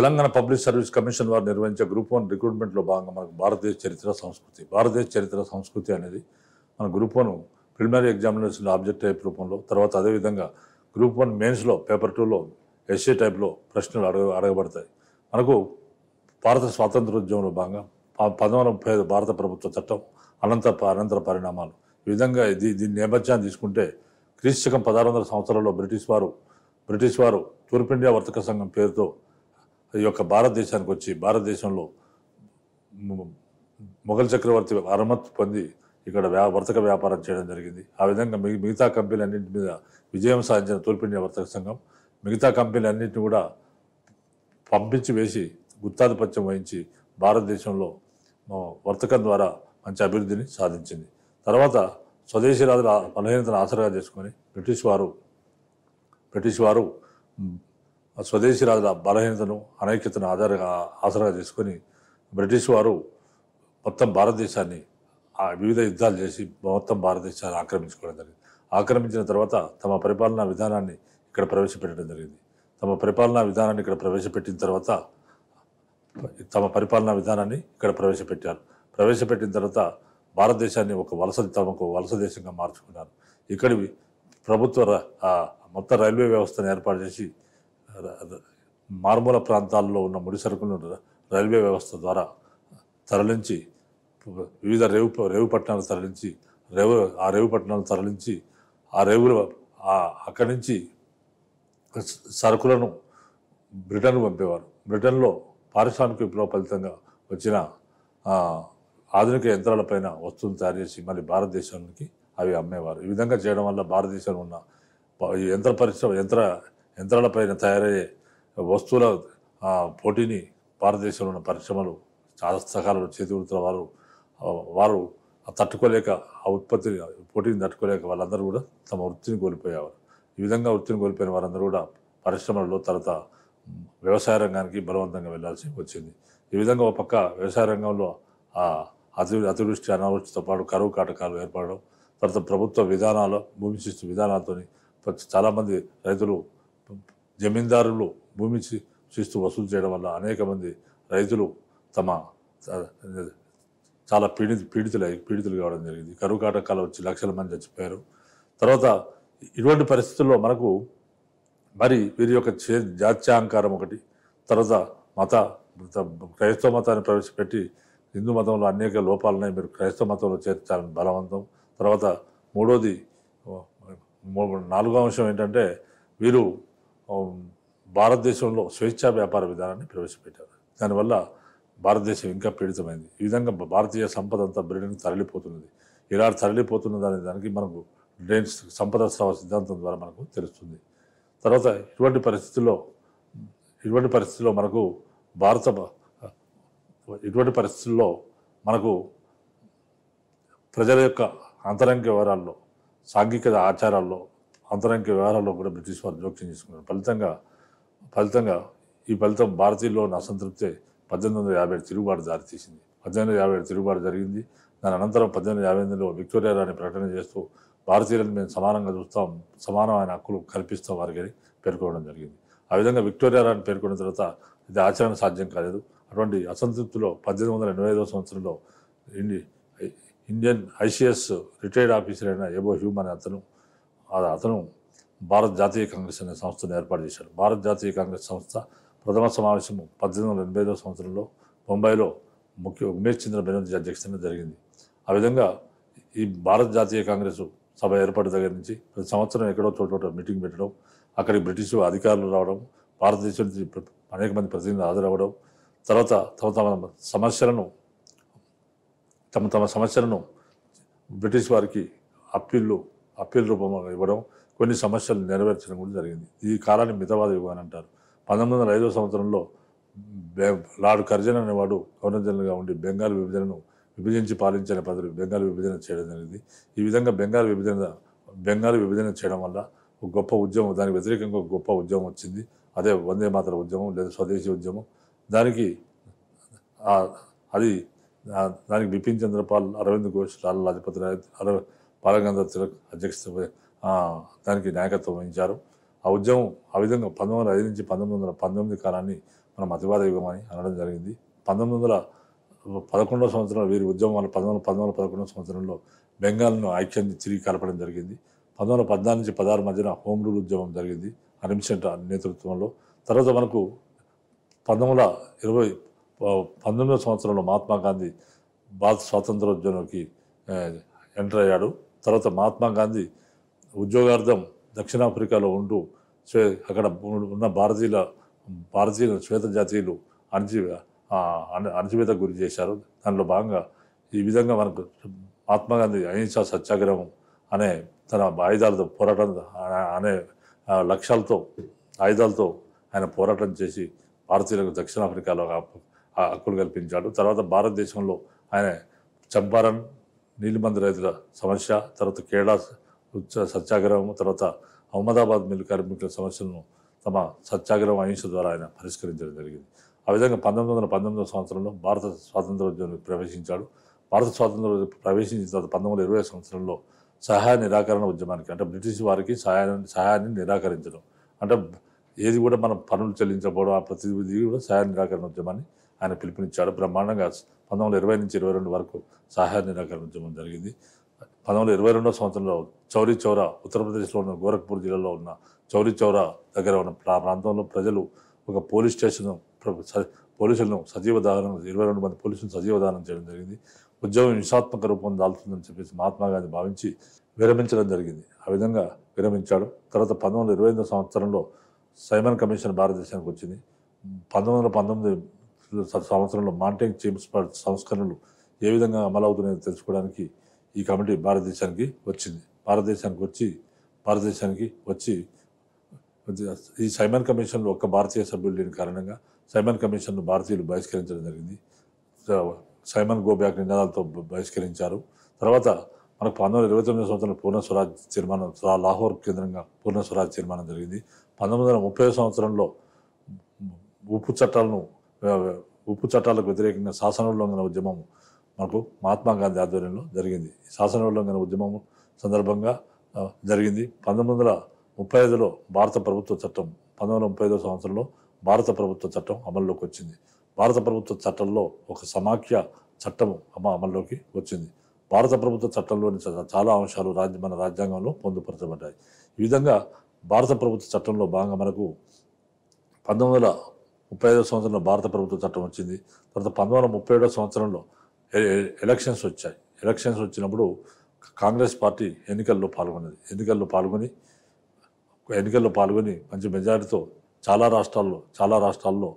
Telangana public service commission వారు నిర్వహించే group one రిక్రూట్మెంట్లో భాగంగా మనకు భారతదేశ చరిత్ర సంస్కృతి భారతదేశ చరిత్ర సంస్కృతి అనేది మన group one preliminary examination objective type రూపంలో తర్వాత అదేవిధంగా గ్రూప్ వన్ మెయిన్స్లో పేపర్ టూలో ఎస్ఏ టైప్లో ప్రశ్నలు అడగ అడగబడతాయి మనకు భారత స్వాతంత్రోద్యమంలో భాగంగా పదమూడు ముప్పై ఐదు భారత ప్రభుత్వ చట్టం అనంత అనంతర పరిణామాలు ఈ విధంగా ఇది దీని నేపథ్యాన్ని తీసుకుంటే క్రీస్తుకం పదహారు వందల సంవత్సరాల్లో బ్రిటిష్ వారు బ్రిటిష్ వారు తూర్పు ఇండియా వర్తక సంఘం పేరుతో ఈ యొక్క భారతదేశానికి వచ్చి భారతదేశంలో మొఘల్ చక్రవర్తి అరమత్ పొంది ఇక్కడ వ్యా వర్తక వ్యాపారం చేయడం జరిగింది ఆ విధంగా మిగ మిగతా కంపెనీలన్నింటి మీద విజయం సాధించిన తూర్పిండియా వర్తక సంఘం మిగతా కంపెనీలన్నింటినీ కూడా పంపించి వేసి గుత్తాధిపత్యం వహించి భారతదేశంలో వర్తకం ద్వారా మంచి అభివృద్ధిని సాధించింది తర్వాత స్వదేశీ రాజుల బలహీనతను ఆసరాగా చేసుకొని బ్రిటిష్ వారు బ్రిటిష్ వారు స్వదేశీ రాజుల బలహీనతను అనైక్యతను ఆధారంగా ఆసరాగా చేసుకొని బ్రిటిష్ వారు మొత్తం భారతదేశాన్ని వివిధ యుద్ధాలు చేసి మొత్తం భారతదేశాన్ని ఆక్రమించుకోవడం జరిగింది ఆక్రమించిన తర్వాత తమ పరిపాలనా విధానాన్ని ఇక్కడ ప్రవేశపెట్టడం జరిగింది తమ పరిపాలనా విధానాన్ని ఇక్కడ ప్రవేశపెట్టిన తర్వాత తమ పరిపాలనా విధానాన్ని ఇక్కడ ప్రవేశపెట్టారు ప్రవేశపెట్టిన తర్వాత భారతదేశాన్ని ఒక వలస తమకు వలస దేశంగా మార్చుకున్నారు ఇక్కడి ప్రభుత్వ మొత్తం రైల్వే వ్యవస్థను ఏర్పాటు చేసి మారుమూల ప్రాంతాల్లో ఉన్న ముడి సరుకులను రైల్వే వ్యవస్థ ద్వారా తరలించి వివిధ రేవు రేవు పట్టణాలు తరలించి రేవు ఆ రేవు పట్టణాలు తరలించి ఆ రేవులు అక్కడి నుంచి సరుకులను బ్రిటన్ పంపేవారు బ్రిటన్లో పారిశ్రామిక విప్లవ ఫలితంగా వచ్చిన ఆధునిక యంత్రాలపైన వస్తువులు తయారు చేసి మళ్ళీ భారతదేశానికి అవి అమ్మేవారు ఈ విధంగా చేయడం వల్ల భారతదేశంలో ఉన్న యంత్ర పరిశ్రమ యంత్ర యంత్రాలపైన తయారయ్యే వస్తువుల పోటీని భారతదేశంలో ఉన్న పరిశ్రమలు చాలా సకాలంలో చేతివృత్తుల వారు వారు తట్టుకోలేక ఆ ఉత్పత్తిని పోటీని తట్టుకోలేక వాళ్ళందరూ కూడా తమ వృత్తిని కోల్పోయేవారు ఈ విధంగా వృత్తిని కోల్పోయిన వారందరూ కూడా పరిశ్రమల్లో తర్వాత వ్యవసాయ రంగానికి బలవంతంగా వెళ్లాల్సి వచ్చింది ఈ విధంగా ఒక పక్క వ్యవసాయ రంగంలో అతి అతివృష్టి అనావృష్టితో పాటు కరువు కాటకాలు ఏర్పడడం తర్వాత ప్రభుత్వ విధానాలు భూమి సృష్టి విధానాలతో చాలామంది రైతులు జమీందారులు భూమి శిస్తు వసూలు చేయడం వల్ల అనేక మంది రైతులు తమ చాలా పీడి పీడితులు పీడితులు కావడం జరిగింది కరువు కాటకాలు వచ్చి లక్షల మంది చచ్చిపోయారు తర్వాత ఇటువంటి పరిస్థితుల్లో మనకు మరి వీరి యొక్క చే జాత్యాహంకారం ఒకటి తర్వాత మత క్రైస్తవ మతాన్ని ప్రవేశపెట్టి హిందూ మతంలో అనేక లోపాలున్నాయి మీరు క్రైస్తవ మతంలో చేర్చాలని బలవంతం తర్వాత మూడోది నాలుగో అంశం ఏంటంటే వీరు భారతదేశంలో స్వేచ్ఛా వ్యాపార విధానాన్ని ప్రవేశపెట్టారు దానివల్ల భారతదేశం ఇంకా పీడితమైంది ఈ విధంగా భారతీయ సంపద అంతా బ్రిటన్కి తరలిపోతున్నది ఇలా తరలిపోతున్న అనే దానికి మనకు డ్రైన్స్ సంపద స్రావ సిద్ధాంతం ద్వారా మనకు తెలుస్తుంది తర్వాత ఇటువంటి పరిస్థితుల్లో ఇటువంటి పరిస్థితుల్లో మనకు భారత ఇటువంటి పరిస్థితుల్లో మనకు ప్రజల యొక్క అంతరంగ వివరాల్లో సాంఘిక ఆచారాల్లో అంతరంగ వ్యవహారాల్లో కూడా బ్రిటిష్ వారు జోక్యం చేసుకున్నారు ఫలితంగా ఫలితంగా ఈ ఫలితం భారతీయుల్లో అసంతృప్తే పద్దెనిమిది వందల యాభై ఏడు తిరుగుబాటు దారితీసింది పద్దెనిమిది వందల యాభై ఏడు తిరుగుబాటు జరిగింది దాని అనంతరం పద్దెనిమిది యాభై ఎనిమిదిలో విక్టోరియా రాణి ప్రకటన చేస్తూ భారతీయులను మేము సమానంగా చూస్తాం సమానమైన హక్కులు కల్పిస్తాం వారికి పేర్కొనడం జరిగింది ఆ విధంగా విక్టోరియా రాణి పేర్కొన్న తర్వాత ఇది ఆచరణ సాధ్యం కాలేదు అటువంటి అసంతృప్తిలో పద్దెనిమిది వందల ఎనభై ఐదవ సంవత్సరంలో ఇండియన్ ఐసిఎస్ రిటైర్డ్ ఆఫీసర్ అయిన ఏబో హ్యూమ్ అనే అతను అతను భారత జాతీయ కాంగ్రెస్ అనే సంస్థను ఏర్పాటు చేశాడు భారత జాతీయ కాంగ్రెస్ సంస్థ ప్రథమ సమావేశం పద్దెనిమిది వందల సంవత్సరంలో ముంబైలో ముఖ్య ఉమేష్ చంద్ర బెనర్జీ అధ్యక్షతన జరిగింది ఆ విధంగా ఈ భారత జాతీయ కాంగ్రెస్ సభ ఏర్పాటు దగ్గర నుంచి ప్రతి సంవత్సరం ఎక్కడో చోట మీటింగ్ పెట్టడం అక్కడికి బ్రిటిష్ అధికారులు రావడం భారతదేశం నుంచి అనేక మంది ప్రతినిధులు హాజరవ్వడం తర్వాత తమ తమ సమస్యలను తమ తమ సమస్యలను బ్రిటిష్ వారికి అప్పీళ్ళు అప్పీల్ రూపంలో ఇవ్వడం కొన్ని సమస్యలు నెరవేర్చడం కూడా జరిగింది ఈ కాలాన్ని మితవాద అని అంటారు పంతొమ్మిది వందల సంవత్సరంలో లార్డ్ కర్జన్ అనేవాడు గవర్నర్ జనరల్గా ఉండి బెంగాల్ విభజనను విభజించి పాలించిన పదవి బెంగాల్ విభజన చేయడం జరిగింది ఈ విధంగా బెంగాల్ విభజన బెంగాల్ విభజన చేయడం వల్ల ఒక గొప్ప ఉద్యమం దానికి వ్యతిరేకంగా ఒక గొప్ప ఉద్యమం వచ్చింది అదే వందే మాతర ఉద్యమం లేదా స్వదేశీ ఉద్యమం దానికి అది దానికి బిపిన్ చంద్రపాల్ అరవింద్ ఘోష్ లాల్ లాజపతి రాయ్ అరవింద్ బాలగంధర్ తిలక్ అధ్యక్షత దానికి నాయకత్వం వహించారు ఆ ఉద్యమం ఆ విధంగా పంతొమ్మిది ఐదు నుంచి పంతొమ్మిది వందల పంతొమ్మిది కాలాన్ని మనం అతివాద యుగమని అనడం జరిగింది పంతొమ్మిది వందల పదకొండవ సంవత్సరంలో వీరి ఉద్యమం వల్ల పంతొమ్మిది పదకొండవ సంవత్సరంలో బెంగాల్ను ఐక్యాన్ని తిరిగి కలపడం జరిగింది పంతొమ్మిది వందల నుంచి పదహారు మధ్యన హోమ్ రూల్ ఉద్యమం జరిగింది అనిమిషంట నేతృత్వంలో తర్వాత మనకు పంతొమ్మిది ఇరవై పంతొమ్మిదవ సంవత్సరంలో మహాత్మా గాంధీ భారత స్వాతంత్రోద్యమంలోకి ఎంటర్ అయ్యాడు తర్వాత మహాత్మా గాంధీ ఉద్యోగార్థం దక్షిణాఫ్రికాలో ఉంటూ శ్వే అక్కడ ఉన్న భారతీయుల భారతీయుల శ్వేత జాతీయులు అణచి అణచివేత గురి చేశారు దానిలో భాగంగా ఈ విధంగా మనకు మహాత్మా గాంధీ అహింసా సత్యాగ్రహం అనే తన ఆయుధాలతో పోరాటం అనే లక్ష్యాలతో ఆయుధాలతో ఆయన పోరాటం చేసి భారతీయులకు దక్షిణాఫ్రికాలో హక్కులు కల్పించాడు తర్వాత భారతదేశంలో ఆయన చంపారన్ నీలిమంద రైతుల సమస్య తర్వాత కేరళ సత్యాగ్రహం తర్వాత అహ్మదాబాద్ మిల్లు కార్మికుల సమస్యలను తమ సత్యాగ్రహం అహింస ద్వారా ఆయన పరిష్కరించడం జరిగింది ఆ విధంగా పంతొమ్మిది వందల పంతొమ్మిదవ సంవత్సరంలో భారత స్వాతంత్రోద్యమం ప్రవేశించాడు భారత స్వాతంత్ర ప్రవేశించిన తర్వాత పంతొమ్మిది వందల ఇరవై సంవత్సరంలో సహాయ నిరాకరణ ఉద్యమానికి అంటే బ్రిటిష్ వారికి సహాయాన్ని సహాయాన్ని నిరాకరించడం అంటే ఏది కూడా మనం పనులు చెల్లించకపోవడం ఆ ప్రతి కూడా సహాయ నిరాకరణ ఉద్యమాన్ని ఆయన పిలుపునిచ్చాడు బ్రహ్మాండంగా పంతొమ్మిది ఇరవై నుంచి ఇరవై రెండు వరకు సహాయ నిరాకరణ ఉద్యమం జరిగింది పంతొమ్మిది ఇరవై రెండవ సంవత్సరంలో చౌరీ చౌరా ఉత్తరప్రదేశ్లో ఉన్న గోరఖ్పూర్ జిల్లాలో ఉన్న చౌరీ చౌరా దగ్గర ఉన్న ప్రాంతంలో ప్రజలు ఒక పోలీస్ స్టేషన్ పోలీసులను సజీవ దహనం ఇరవై రెండు మంది పోలీసులను సజీవ దహనం చేయడం జరిగింది ఉద్యోగం హింసాత్మక రూపం దాల్తుందని చెప్పేసి మహాత్మా గాంధీ భావించి విరమించడం జరిగింది ఆ విధంగా విరమించాడు తర్వాత పంతొమ్మిది వందల ఇరవై సంవత్సరంలో సైమన్ కమిషన్ భారతదేశానికి వచ్చింది పంతొమ్మిది వందల పంతొమ్మిది సంవత్సరంలో మాంటేక్ చేమ్స్ సంస్కరణలు ఏ విధంగా అమలవుతున్నాయో తెలుసుకోవడానికి ఈ కమిటీ భారతదేశానికి వచ్చింది భారతదేశానికి వచ్చి భారతదేశానికి వచ్చి ఈ సైమన్ కమిషన్లో ఒక్క భారతీయ సభ్యులు లేని కారణంగా సైమన్ కమిషన్ను భారతీయులు బహిష్కరించడం జరిగింది సైమన్ గోబ్యాక్ నినాదాలతో బహిష్కరించారు తర్వాత మనకు పంతొమ్మిది వందల ఇరవై తొమ్మిది సంవత్సరంలో పూర్ణ స్వరాజ్ తీర్మానం లాహోర్ కేంద్రంగా పూర్ణ స్వరాజ్ తీర్మానం జరిగింది పంతొమ్మిది వందల ముప్పై సంవత్సరంలో ఉప్పు చట్టాలను ఉప్పు చట్టాలకు వ్యతిరేకంగా శాసన ఉల్లంఘన ఉద్యమం మనకు మహాత్మా గాంధీ ఆధ్వర్యంలో జరిగింది శాసన ఉల్లంఘన ఉద్యమం సందర్భంగా జరిగింది పంతొమ్మిది వందల ముప్పై ఐదులో భారత ప్రభుత్వ చట్టం పంతొమ్మిది వందల ముప్పై ఐదో సంవత్సరంలో భారత ప్రభుత్వ చట్టం అమల్లోకి వచ్చింది భారత ప్రభుత్వ చట్టంలో ఒక సమాఖ్య చట్టం అమల్లోకి వచ్చింది భారత ప్రభుత్వ చట్టంలోని చాలా అంశాలు రాజ్య మన రాజ్యాంగంలో పొందుపరచబడ్డాయి ఈ విధంగా భారత ప్రభుత్వ చట్టంలో భాగంగా మనకు పంతొమ్మిది వందల ముప్పై ఐదో సంవత్సరంలో భారత ప్రభుత్వ చట్టం వచ్చింది తర్వాత పంతొమ్మిది వందల ముప్పై ఏడో సంవత్సరంలో ఎలక్షన్స్ వచ్చాయి ఎలక్షన్స్ వచ్చినప్పుడు కాంగ్రెస్ పార్టీ ఎన్నికల్లో పాల్గొన్నది ఎన్నికల్లో పాల్గొని ఎన్నికల్లో పాల్గొని మంచి మెజారిటీతో చాలా రాష్ట్రాల్లో చాలా రాష్ట్రాల్లో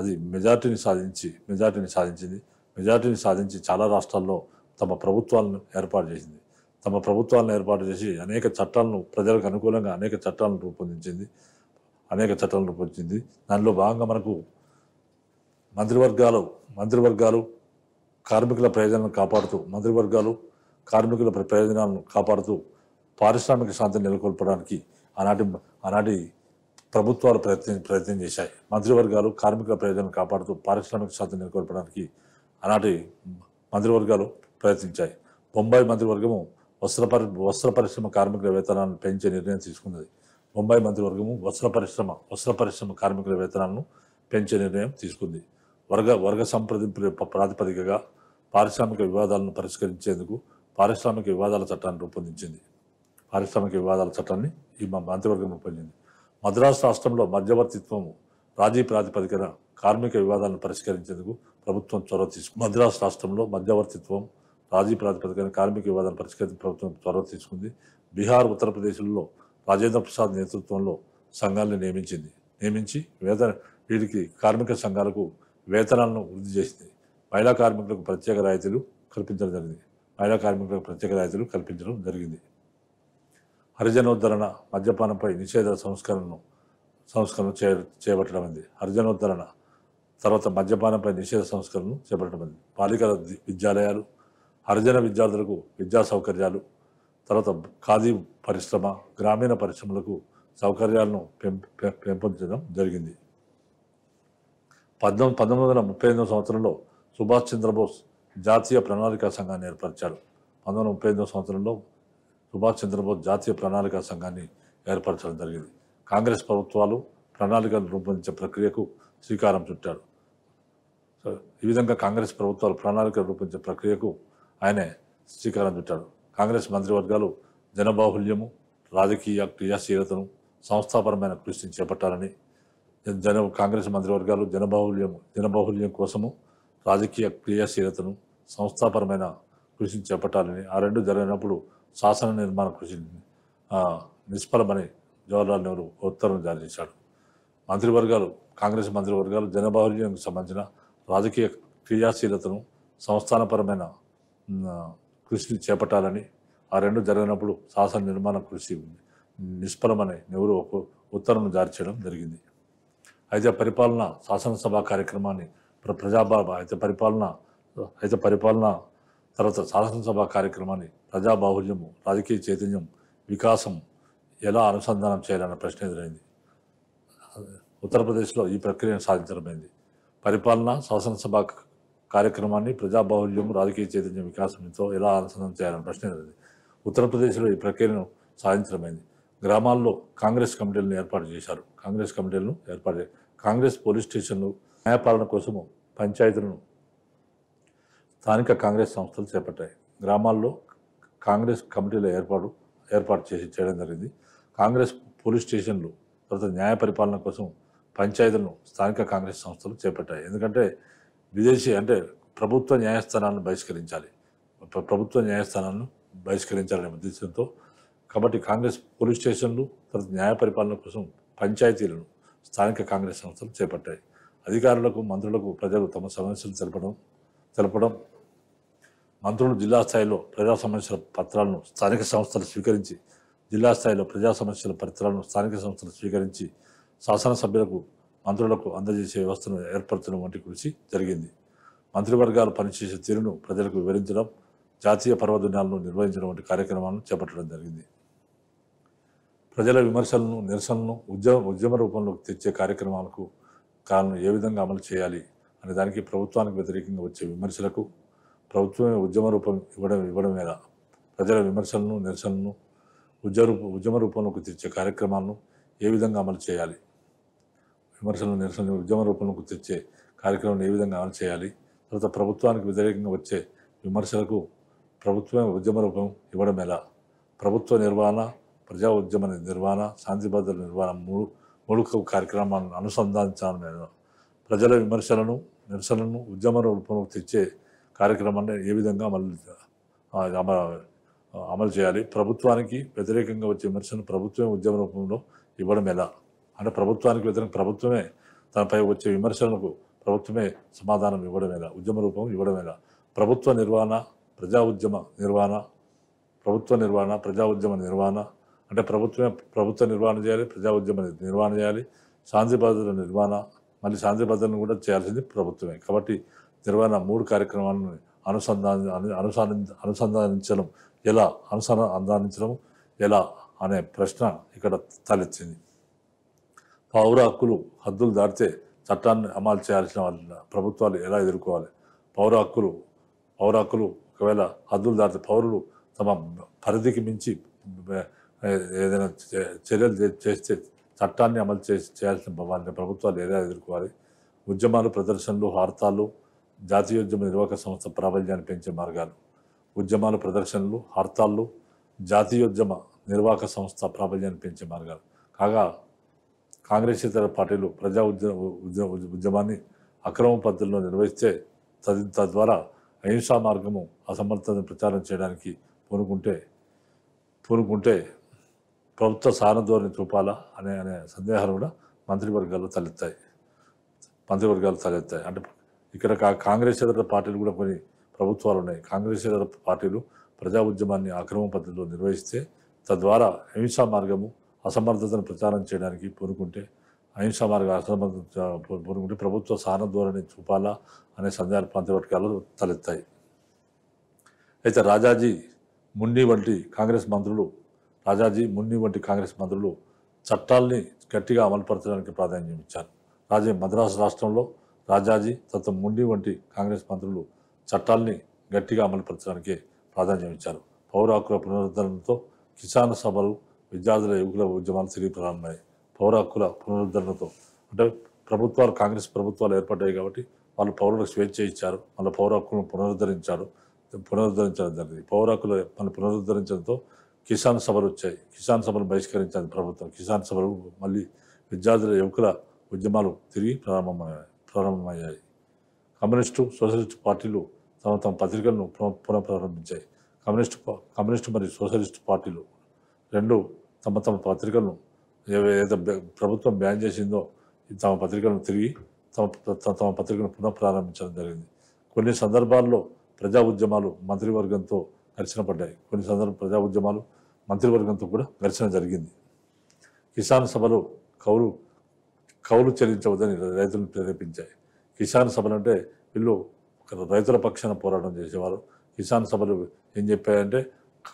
అది మెజార్టీని సాధించి మెజార్టీని సాధించింది మెజార్టీని సాధించి చాలా రాష్ట్రాల్లో తమ ప్రభుత్వాలను ఏర్పాటు చేసింది తమ ప్రభుత్వాలను ఏర్పాటు చేసి అనేక చట్టాలను ప్రజలకు అనుకూలంగా అనేక చట్టాలను రూపొందించింది అనేక చట్టాలను రూపొందించింది దానిలో భాగంగా మనకు మంత్రివర్గాలు మంత్రివర్గాలు కార్మికుల ప్రయోజనాలను కాపాడుతూ మంత్రివర్గాలు కార్మికుల ప్రయోజనాలను కాపాడుతూ పారిశ్రామిక శాంతిని నెలకొల్పడానికి ఆనాటి ఆనాటి ప్రభుత్వాలు ప్రయత్నం ప్రయత్నం చేశాయి మంత్రివర్గాలు కార్మికుల ప్రయోజనాలను కాపాడుతూ పారిశ్రామిక శాంతిని నెలకొల్పడానికి ఆనాటి మంత్రివర్గాలు ప్రయత్నించాయి బొంబాయి మంత్రివర్గము వస్త్ర పరి వస్త్ర పరిశ్రమ కార్మికుల వేతనాలను పెంచే నిర్ణయం తీసుకున్నది ముంబై మంత్రివర్గము వస్త్ర పరిశ్రమ వస్త్ర పరిశ్రమ కార్మికుల వేతనాలను పెంచే నిర్ణయం తీసుకుంది వర్గ వర్గ సంప్రదింపు ప్రాతిపదికగా పారిశ్రామిక వివాదాలను పరిష్కరించేందుకు పారిశ్రామిక వివాదాల చట్టాన్ని రూపొందించింది పారిశ్రామిక వివాదాల చట్టాన్ని ఈ మంత్రివర్గం రూపొందింది మద్రాసు రాష్ట్రంలో మధ్యవర్తిత్వము రాజీ ప్రాతిపదికన కార్మిక వివాదాలను పరిష్కరించేందుకు ప్రభుత్వం చొరవ తీసుకుంది మద్రాసు రాష్ట్రంలో మధ్యవర్తిత్వం రాజీ ప్రాతిపదికన కార్మిక వివాదాలను పరిష్కరించే ప్రభుత్వం చొరవ తీసుకుంది బీహార్ ఉత్తరప్రదేశ్లో రాజేంద్ర ప్రసాద్ నేతృత్వంలో సంఘాలను నియమించింది నియమించి వేతన వీరికి కార్మిక సంఘాలకు వేతనాలను వృద్ధి చేసింది మహిళా కార్మికులకు ప్రత్యేక రాయితీలు కల్పించడం జరిగింది మహిళా కార్మికులకు ప్రత్యేక రాయితీలు కల్పించడం జరిగింది హరిజనోద్ధరణ మద్యపానంపై నిషేధ సంస్కరణను సంస్కరణ చే చేపట్టడమైంది హరిజనోద్ధరణ తర్వాత మద్యపానంపై నిషేధ సంస్కరణను చేపట్టడమైంది బాలికల విద్యాలయాలు హరిజన విద్యార్థులకు విద్యా సౌకర్యాలు తర్వాత ఖాదీ పరిశ్రమ గ్రామీణ పరిశ్రమలకు సౌకర్యాలను పెంపొందించడం జరిగింది పద్దెనిమిది పంతొమ్మిది వందల ముప్పై ఎనిమిదో సంవత్సరంలో సుభాష్ చంద్రబోస్ జాతీయ ప్రణాళికా సంఘాన్ని ఏర్పరిచారు పంతొమ్మిది వందల ముప్పై ఎనిమిదవ సంవత్సరంలో సుభాష్ చంద్రబోస్ జాతీయ ప్రణాళికా సంఘాన్ని ఏర్పరచడం జరిగింది కాంగ్రెస్ ప్రభుత్వాలు ప్రణాళికలు రూపొందించే ప్రక్రియకు శ్రీకారం చుట్టారు ఈ విధంగా కాంగ్రెస్ ప్రభుత్వాలు ప్రణాళికలు రూపొందించే ప్రక్రియకు ఆయనే శ్రీకారం చుట్టాడు కాంగ్రెస్ మంత్రివర్గాలు జనబాహుల్యము రాజకీయ క్రియాశీలతను సంస్థాపరమైన కృషిని చేపట్టాలని జన కాంగ్రెస్ మంత్రివర్గాలు జనబాహుల్యము జనబాహుల్యం కోసము రాజకీయ క్రియాశీలతను సంస్థాపరమైన కృషిని చేపట్టాలని ఆ రెండు జరిగినప్పుడు శాసన నిర్మాణ కృషి నిష్ఫలమని జవహర్లాల్ నెహ్రూ ఉత్తర్వులు జారీ చేశాడు మంత్రివర్గాలు కాంగ్రెస్ మంత్రివర్గాలు జనబాహుల్యానికి సంబంధించిన రాజకీయ క్రియాశీలతను సంస్థానపరమైన కృషిని చేపట్టాలని ఆ రెండు జరిగినప్పుడు శాసన నిర్మాణ కృషి నిష్ఫలమని నెహ్రూ ఒక ఉత్తర్వును జారీ చేయడం జరిగింది అయితే పరిపాలన శాసనసభ కార్యక్రమాన్ని ప్రజాభావ అయితే పరిపాలన అయితే పరిపాలన తర్వాత శాసనసభ కార్యక్రమాన్ని ప్రజాబాహుల్యము రాజకీయ చైతన్యం వికాసం ఎలా అనుసంధానం చేయాలన్న ప్రశ్న ఎదురైంది ఉత్తరప్రదేశ్లో ఈ ప్రక్రియను సాధించడమైంది పరిపాలన శాసనసభ కార్యక్రమాన్ని ప్రజాబాహుళ్యం రాజకీయ చైతన్యం వికాసంతో ఎలా అనుసంధానం చేయాలని ప్రశ్న ఉత్తరప్రదేశ్లో ఈ ప్రక్రియను సాధించడమైంది గ్రామాల్లో కాంగ్రెస్ కమిటీలను ఏర్పాటు చేశారు కాంగ్రెస్ కమిటీలను ఏర్పాటు కాంగ్రెస్ పోలీస్ స్టేషన్లు న్యాయపాలన కోసము పంచాయతీలను స్థానిక కాంగ్రెస్ సంస్థలు చేపట్టాయి గ్రామాల్లో కాంగ్రెస్ కమిటీల ఏర్పాటు ఏర్పాటు చేసి చేయడం జరిగింది కాంగ్రెస్ పోలీస్ స్టేషన్లు తర్వాత న్యాయ పరిపాలన కోసం పంచాయతీలను స్థానిక కాంగ్రెస్ సంస్థలు చేపట్టాయి ఎందుకంటే విదేశీ అంటే ప్రభుత్వ న్యాయస్థానాలను బహిష్కరించాలి ప్రభుత్వ న్యాయస్థానాలను బహిష్కరించాలనే ఉద్దేశంతో కాబట్టి కాంగ్రెస్ పోలీస్ స్టేషన్లు తర్వాత న్యాయ పరిపాలన కోసం పంచాయతీలను స్థానిక కాంగ్రెస్ సంస్థలు చేపట్టాయి అధికారులకు మంత్రులకు ప్రజలు తమ సమస్యలు తెలపడం తెలపడం మంత్రులు జిల్లా స్థాయిలో ప్రజా సమస్యల పత్రాలను స్థానిక సంస్థలు స్వీకరించి జిల్లా స్థాయిలో ప్రజా సమస్యల పత్రాలను స్థానిక సంస్థలు స్వీకరించి శాసనసభ్యులకు మంత్రులకు అందజేసే వ్యవస్థను ఏర్పరచడం వంటి కృషి జరిగింది మంత్రివర్గాలు పనిచేసే తీరును ప్రజలకు వివరించడం జాతీయ పర్వదినాలను నిర్వహించడం వంటి కార్యక్రమాలను చేపట్టడం జరిగింది ప్రజల విమర్శలను నిరసనలను ఉద్యమ ఉద్యమ రూపంలోకి తెచ్చే కార్యక్రమాలకు కాలను ఏ విధంగా అమలు చేయాలి అనే దానికి ప్రభుత్వానికి వ్యతిరేకంగా వచ్చే విమర్శలకు ప్రభుత్వమే ఉద్యమ రూపం ఇవ్వడం మీద ప్రజల విమర్శలను నిరసనలను ఉద్యమ రూప ఉద్యమ రూపంలోకి తెచ్చే కార్యక్రమాలను ఏ విధంగా అమలు చేయాలి విమర్శలు నిరసనలు ఉద్యమ రూపంలో గుర్తించే కార్యక్రమం ఏ విధంగా అమలు చేయాలి తర్వాత ప్రభుత్వానికి వ్యతిరేకంగా వచ్చే విమర్శలకు ప్రభుత్వం ఉద్యమ రూపం ఇవ్వడం ఎలా ప్రభుత్వ నిర్వహణ ప్రజా ఉద్యమ నిర్వహణ శాంతి భద్రత నిర్వహణ మూడు మూడు కార్యక్రమాలను అనుసంధానించాలని ప్రజల విమర్శలను నిరసనలను ఉద్యమ రూపంలో తెచ్చే కార్యక్రమాన్ని ఏ విధంగా అమలు అమలు చేయాలి ప్రభుత్వానికి వ్యతిరేకంగా వచ్చే విమర్శను ప్రభుత్వం ఉద్యమ రూపంలో ఇవ్వడం ఎలా అంటే ప్రభుత్వానికి వ్యతిరేక ప్రభుత్వమే తనపై వచ్చే విమర్శలకు ప్రభుత్వమే సమాధానం ఇవ్వడమేనా ఉద్యమ రూపం ఇవ్వడమేనా ప్రభుత్వ నిర్వహణ ప్రజా ఉద్యమ నిర్వహణ ప్రభుత్వ నిర్వహణ ప్రజా ఉద్యమ నిర్వహణ అంటే ప్రభుత్వమే ప్రభుత్వ నిర్వహణ చేయాలి ప్రజా ఉద్యమ నిర్వహణ చేయాలి శాంతి భద్రతల నిర్వహణ మళ్ళీ శాంతి భద్రతను కూడా చేయాల్సింది ప్రభుత్వమే కాబట్టి నిర్వహణ మూడు కార్యక్రమాలను అనుసంధాన అనుసంధాన అనుసంధానించడం ఎలా అనుసంధానించడం ఎలా అనే ప్రశ్న ఇక్కడ తలెత్తింది పౌర హక్కులు హద్దులు దాటితే చట్టాన్ని అమలు చేయాల్సిన ప్రభుత్వాలు ఎలా ఎదుర్కోవాలి పౌర హక్కులు పౌర హక్కులు ఒకవేళ హద్దులు దాటితే పౌరులు తమ పరిధికి మించి ఏదైనా చర్యలు చేస్తే చట్టాన్ని అమలు చేసి చేయాల్సిన వాళ్ళని ప్రభుత్వాలు ఎలా ఎదుర్కోవాలి ఉద్యమాలు ప్రదర్శనలు హార్తాలు జాతీయోద్యమ నిర్వాహక సంస్థ ప్రాబల్యాన్ని పెంచే మార్గాలు ఉద్యమాలు ప్రదర్శనలు హర్తాళ్ళు జాతీయోద్యమ నిర్వాహక సంస్థ ప్రాబల్యాన్ని పెంచే మార్గాలు కాగా కాంగ్రెస్ ఇతర పార్టీలు ప్రజా ఉద్యమ ఉద్యమాన్ని అక్రమ పద్ధతిలో నిర్వహిస్తే తద్వారా అహింసా మార్గము అసమర్థతను ప్రచారం చేయడానికి పూనుకుంటే పూనుకుంటే ప్రభుత్వ ధోరణి చూపాలా అనే అనే సందేహాలు కూడా మంత్రివర్గాల్లో తలెత్తాయి మంత్రివర్గాలు తలెత్తాయి అంటే ఇక్కడ కాంగ్రెస్ ఇతర పార్టీలు కూడా కొన్ని ప్రభుత్వాలు ఉన్నాయి కాంగ్రెస్ ఇతర పార్టీలు ప్రజా ఉద్యమాన్ని అక్రమ పద్ధతిలో నిర్వహిస్తే తద్వారా హింసా మార్గము అసమర్థతను ప్రచారం చేయడానికి పూనుకుంటే అహింస మార్గ అసమర్థత పూనుకుంటే ప్రభుత్వ సహన ధోరణి చూపాలా అనే సందేహాలు పంచవర్గాలు తలెత్తాయి అయితే రాజాజీ మున్ని వంటి కాంగ్రెస్ మంత్రులు రాజాజీ మున్ని వంటి కాంగ్రెస్ మంత్రులు చట్టాల్ని గట్టిగా అమలుపరచడానికి ప్రాధాన్యం ఇచ్చారు రాజీ మద్రాసు రాష్ట్రంలో రాజాజీ తత్వ ముండి వంటి కాంగ్రెస్ మంత్రులు చట్టాల్ని గట్టిగా అమలుపరచడానికి ప్రాధాన్యం ఇచ్చారు పౌర పునరుద్ధరణతో కిసాన్ సభలు విద్యార్థుల యువకుల ఉద్యమాలు తిరిగి ప్రారంభమయ్యాయి పౌర హక్కుల పునరుద్ధరణతో అంటే ప్రభుత్వాలు కాంగ్రెస్ ప్రభుత్వాలు ఏర్పడ్డాయి కాబట్టి వాళ్ళు పౌరులకు స్వేచ్ఛ ఇచ్చారు వాళ్ళ పౌర హక్కులను పునరుద్ధరించారు పునరుద్ధరించడం జరిగింది పౌర హక్కులు మన పునరుద్ధరించడంతో కిసాన్ సభలు వచ్చాయి కిసాన్ సభలు బహిష్కరించాలి ప్రభుత్వం కిసాన్ సభలు మళ్ళీ విద్యార్థుల యువకుల ఉద్యమాలు తిరిగి ప్రారంభమయ్యాయి ప్రారంభమయ్యాయి కమ్యూనిస్టు సోషలిస్ట్ పార్టీలు తమ తమ పత్రికలను పునః ప్రారంభించాయి కమ్యూనిస్టు కమ్యూనిస్టు మరియు సోషలిస్టు పార్టీలు రెండు తమ తమ పత్రికలను ఏదైతే ప్రభుత్వం బ్యాన్ చేసిందో తమ పత్రికలను తిరిగి తమ తమ పత్రికను పునః ప్రారంభించడం జరిగింది కొన్ని సందర్భాల్లో ప్రజా ఉద్యమాలు మంత్రివర్గంతో ఘర్షణ పడ్డాయి కొన్ని సందర్భ ప్రజా ఉద్యమాలు మంత్రివర్గంతో కూడా ఘర్షణ జరిగింది కిసాన్ సభలు కౌలు కౌలు చెల్లించవద్దని రైతులను ప్రేరేపించాయి కిసాన్ సభలు అంటే వీళ్ళు రైతుల పక్షాన పోరాటం చేసేవారు కిసాన్ సభలు ఏం చెప్పాయంటే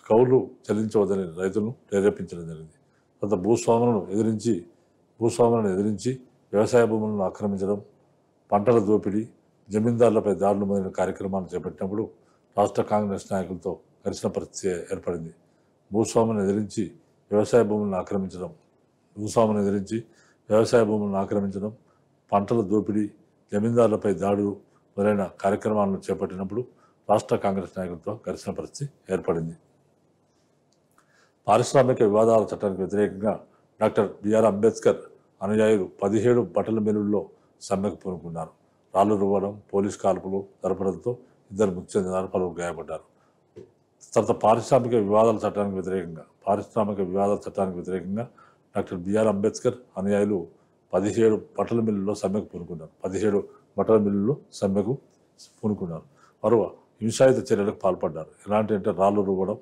కౌలు చెల్లించవద్దని రైతులను ప్రేరేపించడం జరిగింది కొంత భూస్వాములను ఎదిరించి భూస్వాములను ఎదిరించి వ్యవసాయ భూములను ఆక్రమించడం పంటల దోపిడీ జమీందారులపై దాడులు మొదలైన కార్యక్రమాలు చేపట్టినప్పుడు రాష్ట్ర కాంగ్రెస్ నాయకులతో కలిసిన పరిస్థితి ఏర్పడింది భూస్వాములను ఎదిరించి వ్యవసాయ భూములను ఆక్రమించడం భూస్వాములను ఎదిరించి వ్యవసాయ భూములను ఆక్రమించడం పంటల దోపిడీ జమీందారులపై దాడులు మొదలైన కార్యక్రమాలను చేపట్టినప్పుడు రాష్ట్ర కాంగ్రెస్ నాయకులతో కలిసిన పరిస్థితి ఏర్పడింది పారిశ్రామిక వివాదాల చట్టానికి వ్యతిరేకంగా డాక్టర్ బిఆర్ అంబేద్కర్ అనుయాయులు పదిహేడు బట్టల మిల్లుల్లో సమ్మెకు పూనుకున్నారు రాళ్లు రువ్వడం పోలీస్ కాల్పులు జరపడంతో ఇద్దరు మృతి చెందినారు పలువురు గాయపడ్డారు తర్వాత పారిశ్రామిక వివాదాల చట్టానికి వ్యతిరేకంగా పారిశ్రామిక వివాదాల చట్టానికి వ్యతిరేకంగా డాక్టర్ బిఆర్ అంబేద్కర్ అనుయాయులు పదిహేడు బట్టల మిల్లుల్లో సమ్మెకు పూనుకున్నారు పదిహేడు బట్టల మిల్లుల్లో సమ్మెకు పూనుకున్నారు మరో హింసాయుత చర్యలకు పాల్పడ్డారు ఎలాంటి అంటే రాళ్ళు రువ్వడం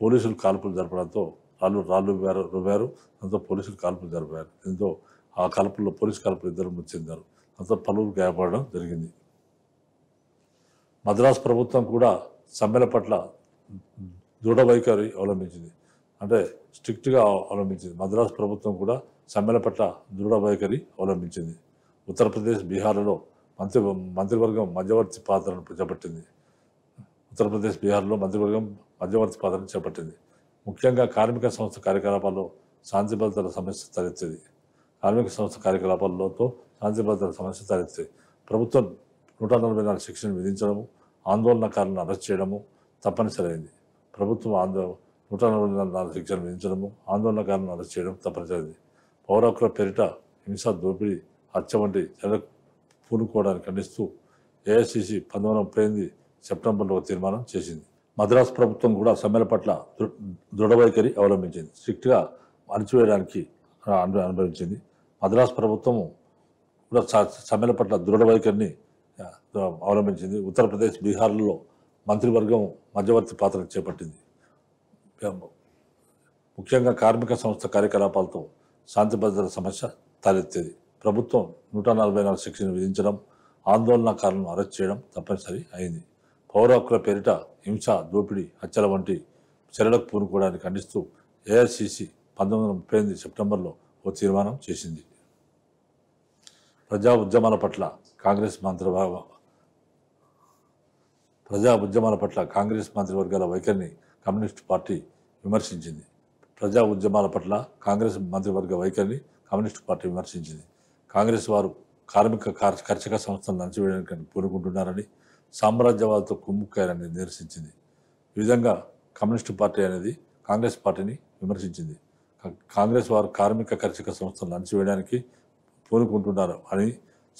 పోలీసులు కాల్పులు జరపడంతో రాళ్ళు రాళ్ళు రువారు దాంతో పోలీసులు కాల్పులు జరిపారు దీంతో ఆ కాల్పుల్లో పోలీసు కాల్పులు ఇద్దరు మృతి చెందారు దాంతో పలువురు గాయపడడం జరిగింది మద్రాసు ప్రభుత్వం కూడా సమ్మెల పట్ల దృఢ వైఖరి అవలంబించింది అంటే స్ట్రిక్ట్గా అవలంబించింది మద్రాసు ప్రభుత్వం కూడా సమ్మెల పట్ల దృఢ వైఖరి అవలంబించింది ఉత్తరప్రదేశ్ బీహార్లో మంత్రి మంత్రివర్గం మధ్యవర్తి పాత్రను చేపట్టింది ఉత్తరప్రదేశ్ బీహార్లో మంత్రివర్గం మధ్యవర్తి పాత్రను చేపట్టింది ముఖ్యంగా కార్మిక సంస్థ కార్యకలాపాల్లో శాంతి భద్రతల సమస్య తలెత్తేది కార్మిక సంస్థ కార్యకలాపాలతో శాంతి భద్రతల సమస్య తలెత్తేది ప్రభుత్వం నూట నలభై నాలుగు శిక్షణ విధించడము ఆందోళనకారులను అరెస్ట్ చేయడము తప్పనిసరైంది ప్రభుత్వం ఆందోళన నూట నలభై నాలుగు శిక్షణ విధించడము ఆందోళనకారులను అరెస్ట్ చేయడం తప్పనిసరైంది పౌర పేరిట హింస దోపిడీ హత్య వంటి చర్యలు పూనుకోవడానికి ఖండిస్తూ ఏఐసిసి పంతొమ్మిది ముప్పై ఎనిమిది సెప్టెంబర్లో తీర్మానం చేసింది మద్రాస్ ప్రభుత్వం కూడా సమ్మెల పట్ల వైఖరి అవలంబించింది స్ట్రిక్ట్గా అణిచివేయడానికి అనుభవించింది మద్రాస్ ప్రభుత్వం కూడా సమ్మెల పట్ల దృఢవైఖరిని అవలంబించింది ఉత్తరప్రదేశ్ బీహార్లో మంత్రివర్గం మధ్యవర్తి పాత్ర చేపట్టింది ముఖ్యంగా కార్మిక సంస్థ కార్యకలాపాలతో శాంతి భద్రత సమస్య తలెత్తేది ప్రభుత్వం నూట నలభై నాలుగు శిక్షను విధించడం ఆందోళనకారులను అరెస్ట్ చేయడం తప్పనిసరి అయింది పౌరాకుల పేరిట హింస దోపిడీ హత్యల వంటి చర్యలకు పూనుకోవడానికి ఖండిస్తూ ఏఐసిసి పంతొమ్మిది వందల ముప్పై ఎనిమిది సెప్టెంబర్లో ఓ తీర్మానం చేసింది ప్రజా ఉద్యమాల పట్ల కాంగ్రెస్ మంత్రి ప్రజా ఉద్యమాల పట్ల కాంగ్రెస్ మంత్రివర్గాల వైఖరిని కమ్యూనిస్ట్ పార్టీ విమర్శించింది ప్రజా ఉద్యమాల పట్ల కాంగ్రెస్ మంత్రివర్గ వైఖరిని కమ్యూనిస్ట్ పార్టీ విమర్శించింది కాంగ్రెస్ వారు కార్మిక కర్షక సంస్థలు నడిచివేయడానికి పూనుకుంటున్నారని సామ్రాజ్యవాదతో కుమ్ముక్కారని నిరసించింది ఈ విధంగా కమ్యూనిస్టు పార్టీ అనేది కాంగ్రెస్ పార్టీని విమర్శించింది కాంగ్రెస్ వారు కార్మిక కర్షక సంస్థలు అణచివేయడానికి పూనుకుంటున్నారు అని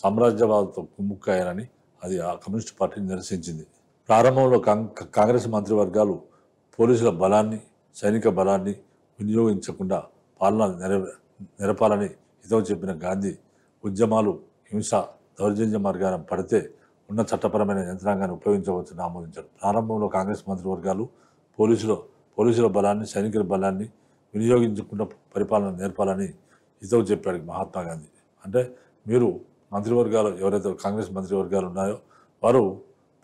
సామ్రాజ్యవాదతో కుమ్ముక్కాయాలని అది ఆ కమ్యూనిస్టు పార్టీని నిరసించింది ప్రారంభంలో కాంగ్రెస్ మంత్రివర్గాలు పోలీసుల బలాన్ని సైనిక బలాన్ని వినియోగించకుండా పాలన నెర నెరపాలని హితవు చెప్పిన గాంధీ ఉద్యమాలు హింస దౌర్జన్య మార్గాన పడితే ఉన్న చట్టపరమైన యంత్రాంగాన్ని ఉపయోగించవచ్చని ఆమోదించారు ప్రారంభంలో కాంగ్రెస్ మంత్రివర్గాలు పోలీసుల పోలీసుల బలాన్ని సైనికుల బలాన్ని వినియోగించకుండా పరిపాలన నేర్పాలని ఇతవ్ చెప్పాడు మహాత్మా గాంధీ అంటే మీరు మంత్రివర్గాలు ఎవరైతే కాంగ్రెస్ మంత్రివర్గాలు ఉన్నాయో వారు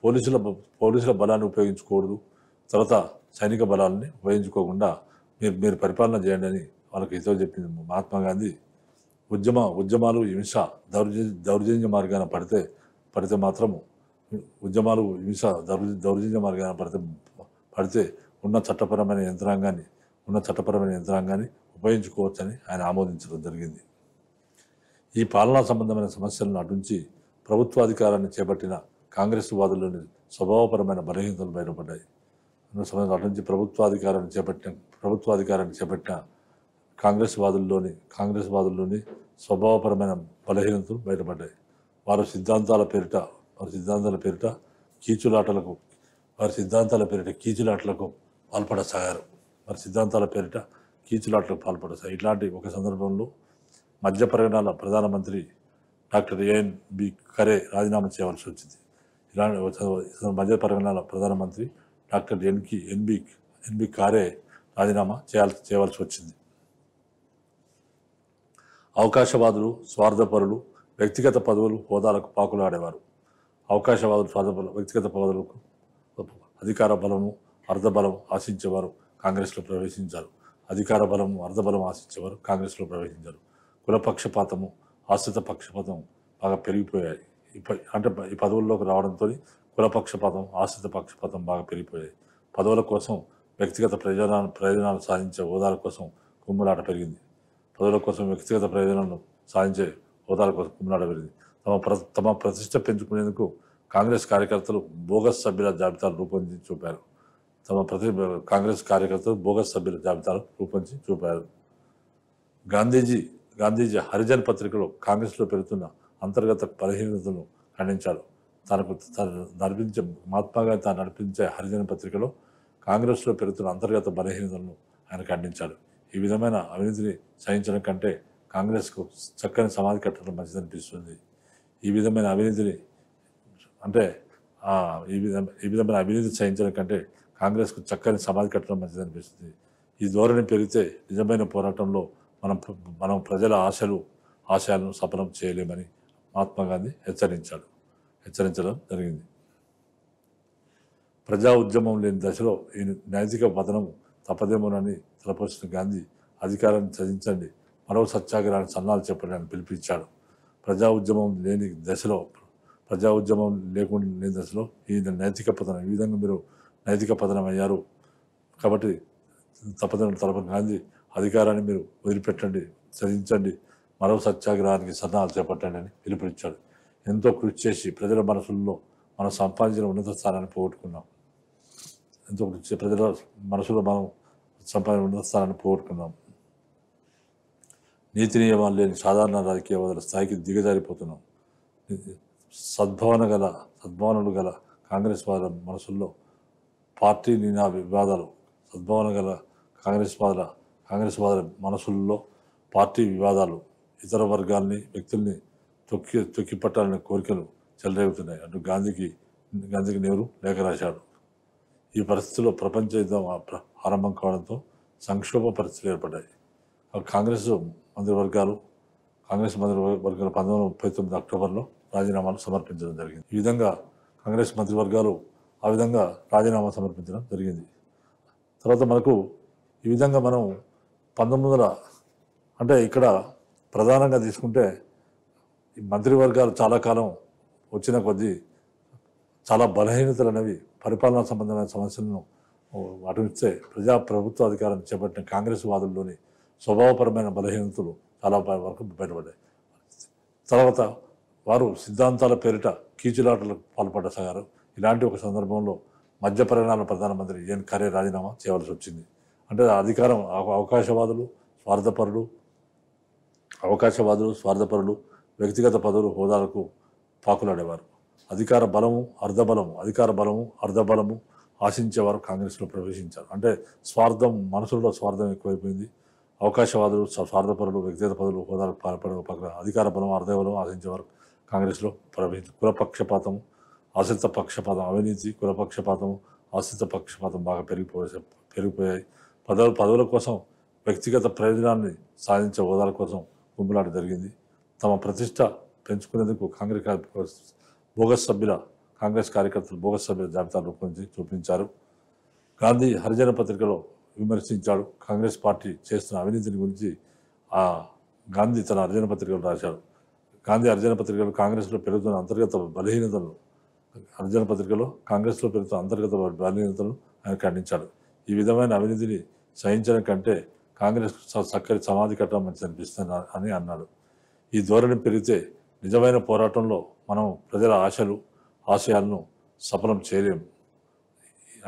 పోలీసుల పోలీసుల బలాన్ని ఉపయోగించకూడదు తర్వాత సైనిక బలాలని ఉపయోగించుకోకుండా మీరు మీరు పరిపాలన చేయండి అని వాళ్ళకి హితవు చెప్పింది మహాత్మా గాంధీ ఉద్యమ ఉద్యమాలు హింస దౌర్జ దౌర్జన్య మార్గాన పడితే పడితే మాత్రము ఉద్యమాలు హింస దౌర్ దౌర్జన్య మార్గాన్ని పడితే పడితే ఉన్న చట్టపరమైన యంత్రాంగాన్ని ఉన్న చట్టపరమైన యంత్రాంగాన్ని ఉపయోగించుకోవచ్చని ఆయన ఆమోదించడం జరిగింది ఈ పాలనా సంబంధమైన సమస్యలను అటుంచి ప్రభుత్వాధికారాన్ని చేపట్టిన కాంగ్రెస్ వాదుల్లోని స్వభావపరమైన బలహీనతలు బయటపడ్డాయి అటుంచి ప్రభుత్వాధికారాన్ని చేపట్టిన ప్రభుత్వాధికారాన్ని చేపట్టిన కాంగ్రెస్ వాదుల్లోని కాంగ్రెస్ వాదుల్లోని స్వభావపరమైన బలహీనతలు బయటపడ్డాయి వారి సిద్ధాంతాల పేరిట వారి సిద్ధాంతాల పేరిట కీచులాటలకు వారి సిద్ధాంతాల పేరిట కీచులాటలకు పాల్పడసాగారు వారి సిద్ధాంతాల పేరిట కీచులాటలకు పాల్పడసాగారు ఇట్లాంటి ఒక సందర్భంలో మధ్య ప్రయాణాల ప్రధానమంత్రి డాక్టర్ ఏఎన్ బి ఖరే రాజీనామా చేయవలసి వచ్చింది ఇలాంటి మధ్య పరిగణాల ప్రధానమంత్రి డాక్టర్ ఎన్కి ఎన్బి ఎన్బి కారే రాజీనామా చేయాల్సి చేయవలసి వచ్చింది అవకాశవాదులు స్వార్థపరులు వ్యక్తిగత పదవులు హోదాలకు పాకులాడేవారు అవకాశవాదులు స్వార్థబలం వ్యక్తిగత పదవులకు అధికార బలము అర్ధబలం ఆశించేవారు కాంగ్రెస్లో ప్రవేశించారు అధికార బలము అర్ధబలం ఆశించేవారు కాంగ్రెస్లో ప్రవేశించారు కులపక్షపాతము ఆశ్రిత పక్షపాతం బాగా పెరిగిపోయాయి అంటే ఈ పదవుల్లోకి రావడంతో కులపక్షపాతం ఆశ్రిత పక్షపాతం బాగా పెరిగిపోయాయి పదవుల కోసం వ్యక్తిగత ప్రయోజనాలు ప్రయోజనాలు సాధించే హోదాల కోసం కుమ్ములాట పెరిగింది పదవుల కోసం వ్యక్తిగత ప్రయోజనాలను సాధించే హోదాల కోసం కుమ్మలాడ వెళ్ళింది తమ ప్ర తమ ప్రతిష్ట పెంచుకునేందుకు కాంగ్రెస్ కార్యకర్తలు బోగస్ సభ్యుల జాబితాను రూపొందించి చూపారు తమ ప్రతి కాంగ్రెస్ కార్యకర్తలు బోగస్ సభ్యుల జాబితాను రూపొందించి చూపారు గాంధీజీ గాంధీజీ హరిజన్ పత్రికలో కాంగ్రెస్లో పెరుగుతున్న అంతర్గత బలహీనతను ఖండించారు తనకు తను నడిపించే మహాత్మాగా తాను నడిపించే హరిజన పత్రికలో కాంగ్రెస్లో పెరుగుతున్న అంతర్గత బలహీనతలను ఆయన ఖండించాడు ఈ విధమైన అవినీతిని సహించడం కంటే కాంగ్రెస్కు చక్కని సమాధి కట్టడం మంచిది అనిపిస్తుంది ఈ విధమైన అవినీతిని అంటే ఈ విధం ఈ విధమైన అవినీతి చేయించడం కంటే కాంగ్రెస్కు చక్కని సమాధి కట్టడం మంచిదనిపిస్తుంది ఈ ధోరణి పెరిగితే నిజమైన పోరాటంలో మనం మనం ప్రజల ఆశలు ఆశయాలను సఫలం చేయలేమని మహాత్మా గాంధీ హెచ్చరించాడు హెచ్చరించడం జరిగింది ప్రజా ఉద్యమం లేని దశలో ఈ నైతిక పతనం తప్పదేమోనని తలపరిచిన గాంధీ అధికారాన్ని చదించండి మరో సత్యాగ్రహాన్ని సన్నాలు చెప్పడానికి పిలిపించాడు ప్రజా ఉద్యమం లేని దశలో ప్రజా ఉద్యమం లేకుండా లేని దశలో ఈ నైతిక పతనం ఈ విధంగా మీరు నైతిక పతనం అయ్యారు కాబట్టి తప్పదని తలపం గాంధీ అధికారాన్ని మీరు వదిలిపెట్టండి చదించండి మరో సత్యాగ్రహానికి సన్నాలు చేపట్టండి అని పిలుపునిచ్చాడు ఎంతో కృషి చేసి ప్రజల మనసుల్లో మనం సంపాదించిన ఉన్నత స్థానాన్ని పోగొట్టుకున్నాం ఎంతో కృషి ప్రజల మనసులో మనం సంపాదించిన ఉన్నత స్థానాన్ని పోగొట్టుకున్నాం నీతి నియమాలు లేని సాధారణ రాజకీయవాదుల స్థాయికి దిగజారిపోతున్నాం సద్భావన గల సద్భావనలు గల కాంగ్రెస్ వాదుల మనసుల్లో పార్టీ నినా వివాదాలు సద్భావన గల కాంగ్రెస్ వాదుల కాంగ్రెస్ వాదుల మనసుల్లో పార్టీ వివాదాలు ఇతర వర్గాల్ని వ్యక్తుల్ని తొక్కి తొక్కిపట్టాలనే కోరికలు చెలరేగుతున్నాయి అంటూ గాంధీకి గాంధీకి నెహ్రూ లేఖ రాశాడు ఈ పరిస్థితుల్లో ప్రపంచ యుద్ధం ఆరంభం కావడంతో సంక్షోభ పరిస్థితులు ఏర్పడ్డాయి కాంగ్రెస్ మంత్రివర్గాలు కాంగ్రెస్ మంత్రివర్గాలు పంతొమ్మిది ముప్పై తొమ్మిది అక్టోబర్లో రాజీనామాలు సమర్పించడం జరిగింది ఈ విధంగా కాంగ్రెస్ మంత్రివర్గాలు ఆ విధంగా రాజీనామా సమర్పించడం జరిగింది తర్వాత మనకు ఈ విధంగా మనం పంతొమ్మిది వందల అంటే ఇక్కడ ప్రధానంగా తీసుకుంటే ఈ మంత్రివర్గాలు చాలా కాలం వచ్చిన కొద్దీ చాలా బలహీనతలు అనేవి పరిపాలనా సంబంధమైన సమస్యలను అటువిస్తే ప్రజా ప్రభుత్వ అధికారం చేపట్టిన కాంగ్రెస్ వాదుల్లోని స్వభావపరమైన బలహీనతలు చాలా వరకు బయటపడ్డాయి తర్వాత వారు సిద్ధాంతాల పేరిట కీచులాటలకు పాల్పడ్డ సగారు ఇలాంటి ఒక సందర్భంలో మధ్య పరిణామ ప్రధానమంత్రి ఏన్ కార్య రాజీనామా చేయవలసి వచ్చింది అంటే అధికారం అవకాశవాదులు స్వార్థపరులు అవకాశవాదులు స్వార్థపరులు వ్యక్తిగత పదవులు హోదాలకు పాకులాడేవారు అధికార బలము అర్ధబలము అధికార బలము అర్ధబలము ఆశించేవారు కాంగ్రెస్లో ప్రవేశించారు అంటే స్వార్థం మనసులో స్వార్థం ఎక్కువైపోయింది అవకాశవాదులు స్వార్థపరులు వ్యక్తిగత పదవులు హోదాలు పాల్పడే పక్కన అధికార బలం అర్థ బలం ఆశించేవారు కాంగ్రెస్లో ప్రవేశించి కులపక్షపాతం ఆశ్రిత పక్షపాతం అవినీతి కులపక్షపాతం ఆశ్రిత పక్షపాతం బాగా పెరిగిపోయే పెరిగిపోయాయి పదవులు పదవుల కోసం వ్యక్తిగత ప్రయోజనాన్ని సాధించే హోదాల కోసం గుంపులాట జరిగింది తమ ప్రతిష్ట పెంచుకునేందుకు కాంగ్రెస్ బోగస్ సభ్యుల కాంగ్రెస్ కార్యకర్తలు బోగస్ సభ్యుల జాబితా రూపొంది చూపించారు గాంధీ హరిజన పత్రికలో విమర్శించాడు కాంగ్రెస్ పార్టీ చేస్తున్న అవినీతిని గురించి ఆ గాంధీ తన అర్జున పత్రికలు రాశాడు గాంధీ అర్జున పత్రికలు కాంగ్రెస్లో పెరుగుతున్న అంతర్గత బలహీనతలు అర్జున పత్రికలో కాంగ్రెస్లో పెరుగుతున్న అంతర్గత బలహీనతలు ఆయన ఖండించాడు ఈ విధమైన అవినీతిని సహించడం కంటే కాంగ్రెస్ చక్కని సమాధి కట్టడం మంచిది అనిపిస్తుంది అని అన్నాడు ఈ ధోరణి పెరిగితే నిజమైన పోరాటంలో మనం ప్రజల ఆశలు ఆశయాలను సఫలం చేయలేము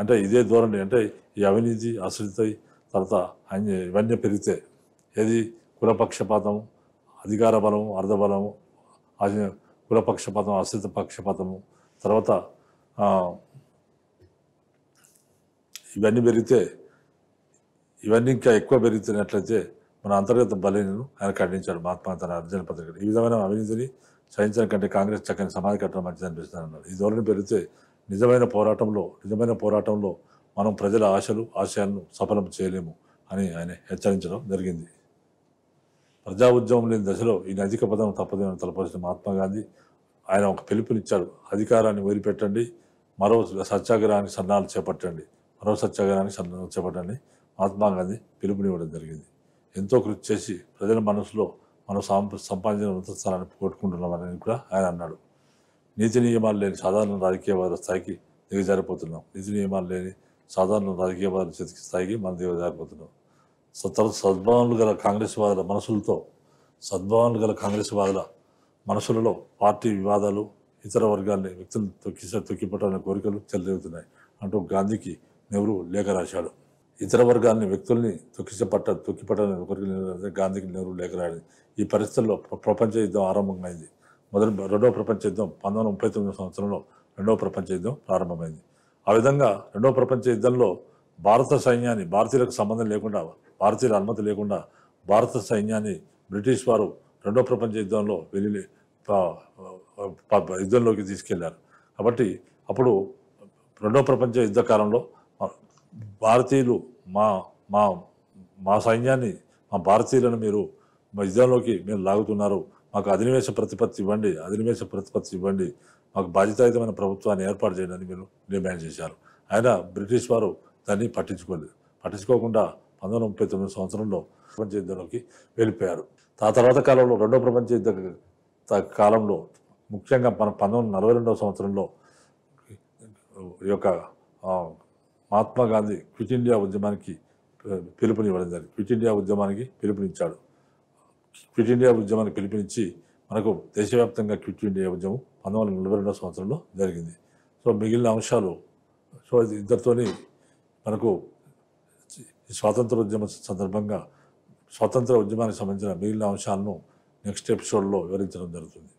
అంటే ఇదే ధోరణి అంటే ఈ అవినీతి అసలుతాయి తర్వాత అన్ని ఇవన్నీ పెరిగితే ఏది కులపక్షపాతం అధికార బలము అర్ధబలము కులపక్షపాతం అశ్రిత పక్షపాతము తర్వాత ఇవన్నీ పెరిగితే ఇవన్నీ ఇంకా ఎక్కువ పెరుగుతున్నట్లయితే మన అంతర్గత బలీలను ఆయన ఖండించాడు మహాత్మా తన అర్జున పత్రికలు ఈ విధమైన అవినీతిని సహించడం కంటే కాంగ్రెస్ చక్కని సమాధి కట్టడం మంచిది అనిపిస్తుంది అన్నారు ఈ ధోరణి పెరిగితే నిజమైన పోరాటంలో నిజమైన పోరాటంలో మనం ప్రజల ఆశలు ఆశయాలను సఫలం చేయలేము అని ఆయన హెచ్చరించడం జరిగింది ప్రజా ఉద్యమం లేని దశలో ఈ అధిక పదం తప్పదని తలపరిచిన మహాత్మాగాంధీ ఆయన ఒక పిలుపునిచ్చాడు అధికారాన్ని వదిలిపెట్టండి మరో సత్యాగ్రహానికి సన్నాహాలు చేపట్టండి మరో సత్యాగ్రహానికి సన్నాహాలు చేపట్టండి మహాత్మాగాంధీ పిలుపునివ్వడం జరిగింది ఎంతో కృషి చేసి ప్రజల మనసులో మనం సంపాదించిన ఉన్నత స్థలాన్ని పోగొట్టుకుంటున్నామని కూడా ఆయన అన్నాడు నీతి నియమాలు లేని సాధారణ రాజకీయవాద స్థాయికి దిగజారిపోతున్నాం నీతి నియమాలు లేని సాధారణ రాజకీయ చేతికి స్థాయికి మన దేవ జారిపోతున్నాం సో తర్వాత సద్భావనలు గల కాంగ్రెస్ వాదుల మనసులతో సద్భావనలు గల కాంగ్రెస్ వాదుల మనసులలో పార్టీ వివాదాలు ఇతర వర్గాల్ని వ్యక్తులు తొక్కి తొక్కిపట్టాలనే కోరికలు చెలరేగుతున్నాయి అంటూ గాంధీకి నెహ్రూ లేఖ రాశాడు ఇతర వర్గాల్ని వ్యక్తుల్ని తొక్కిసపట్ట తొక్కిపట్టాలని కోరికలు గాంధీకి నెహ్రూ లేఖ రాయడం ఈ పరిస్థితుల్లో ప్రపంచ యుద్ధం ఆరంభమైంది మొదటి రెండవ ప్రపంచ యుద్ధం పంతొమ్మిది ముప్పై తొమ్మిది సంవత్సరంలో రెండవ ప్రపంచ యుద్ధం ప్రారంభమైంది ఆ విధంగా రెండవ ప్రపంచ యుద్ధంలో భారత సైన్యాన్ని భారతీయులకు సంబంధం లేకుండా భారతీయుల అనుమతి లేకుండా భారత సైన్యాన్ని బ్రిటిష్ వారు రెండో ప్రపంచ యుద్ధంలో వెళ్ళి యుద్ధంలోకి తీసుకెళ్లారు కాబట్టి అప్పుడు రెండవ ప్రపంచ యుద్ధ కాలంలో భారతీయులు మా మా మా సైన్యాన్ని మా భారతీయులను మీరు మా యుద్ధంలోకి మీరు లాగుతున్నారు మాకు అధినివేశ ప్రతిపత్తి ఇవ్వండి అధినివేశ ప్రతిపత్తి ఇవ్వండి మాకు బాధ్యతాయుతమైన ప్రభుత్వాన్ని ఏర్పాటు చేయడానికి మీరు డిమాండ్ చేశారు ఆయన బ్రిటిష్ వారు దాన్ని పట్టించుకోలేదు పట్టించుకోకుండా పంతొమ్మిది ముప్పై తొమ్మిది సంవత్సరంలో ప్రపంచ యుద్ధంలోకి వెళ్ళిపోయారు ఆ తర్వాత కాలంలో రెండో ప్రపంచ యుద్ధ కాలంలో ముఖ్యంగా మన పంతొమ్మిది నలభై రెండవ సంవత్సరంలో ఈ యొక్క మహాత్మా గాంధీ క్విట్ ఇండియా ఉద్యమానికి పిలుపునివ్వడం జరిగింది క్విట్ ఇండియా ఉద్యమానికి పిలుపునిచ్చాడు క్విట్ ఇండియా ఉద్యమానికి పిలుపునిచ్చి మనకు దేశవ్యాప్తంగా క్విట్ ఇండియా ఉద్యమం పంతొమ్మిది వందల నలభై రెండో సంవత్సరంలో జరిగింది సో మిగిలిన అంశాలు సో ఇద్దరితోని మనకు స్వాతంత్ర ఉద్యమ సందర్భంగా స్వాతంత్ర ఉద్యమానికి సంబంధించిన మిగిలిన అంశాలను నెక్స్ట్ ఎపిసోడ్లో వివరించడం జరుగుతుంది